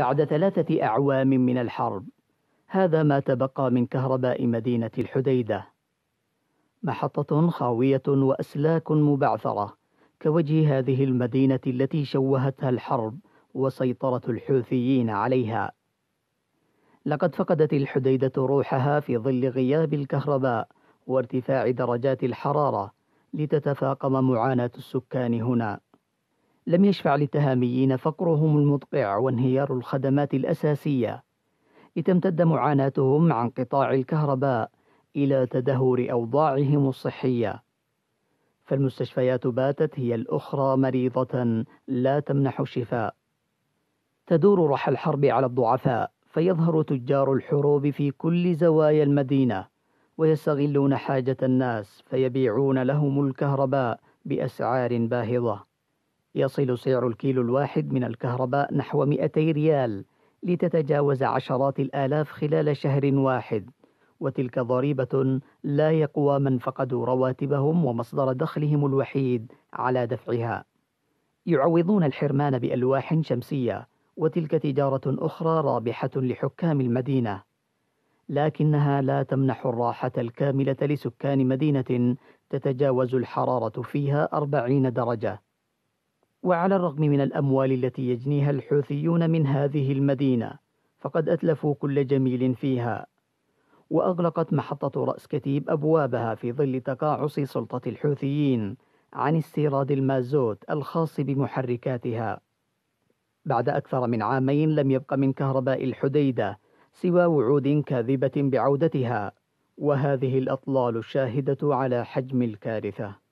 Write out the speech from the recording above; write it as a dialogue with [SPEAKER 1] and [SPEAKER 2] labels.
[SPEAKER 1] بعد ثلاثة أعوام من الحرب هذا ما تبقى من كهرباء مدينة الحديدة محطة خاوية وأسلاك مبعثرة كوجه هذه المدينة التي شوهتها الحرب وسيطرة الحوثيين عليها لقد فقدت الحديدة روحها في ظل غياب الكهرباء وارتفاع درجات الحرارة لتتفاقم معاناة السكان هنا لم يشفع للتهاميين فقرهم المدقع وانهيار الخدمات الأساسية لتمتد معاناتهم عن قطاع الكهرباء إلى تدهور أوضاعهم الصحية فالمستشفيات باتت هي الأخرى مريضة لا تمنح الشفاء تدور رحى الحرب على الضعفاء فيظهر تجار الحروب في كل زوايا المدينة ويستغلون حاجة الناس فيبيعون لهم الكهرباء بأسعار باهظة يصل سعر الكيلو الواحد من الكهرباء نحو 200 ريال لتتجاوز عشرات الآلاف خلال شهر واحد وتلك ضريبة لا يقوى من فقدوا رواتبهم ومصدر دخلهم الوحيد على دفعها يعوضون الحرمان بألواح شمسية وتلك تجارة أخرى رابحة لحكام المدينة لكنها لا تمنح الراحة الكاملة لسكان مدينة تتجاوز الحرارة فيها أربعين درجة وعلى الرغم من الأموال التي يجنيها الحوثيون من هذه المدينة فقد أتلفوا كل جميل فيها وأغلقت محطة رأس كتيب أبوابها في ظل تقاعس سلطة الحوثيين عن استيراد المازوت الخاص بمحركاتها بعد أكثر من عامين لم يبق من كهرباء الحديدة سوى وعود كاذبة بعودتها وهذه الأطلال الشاهدة على حجم الكارثة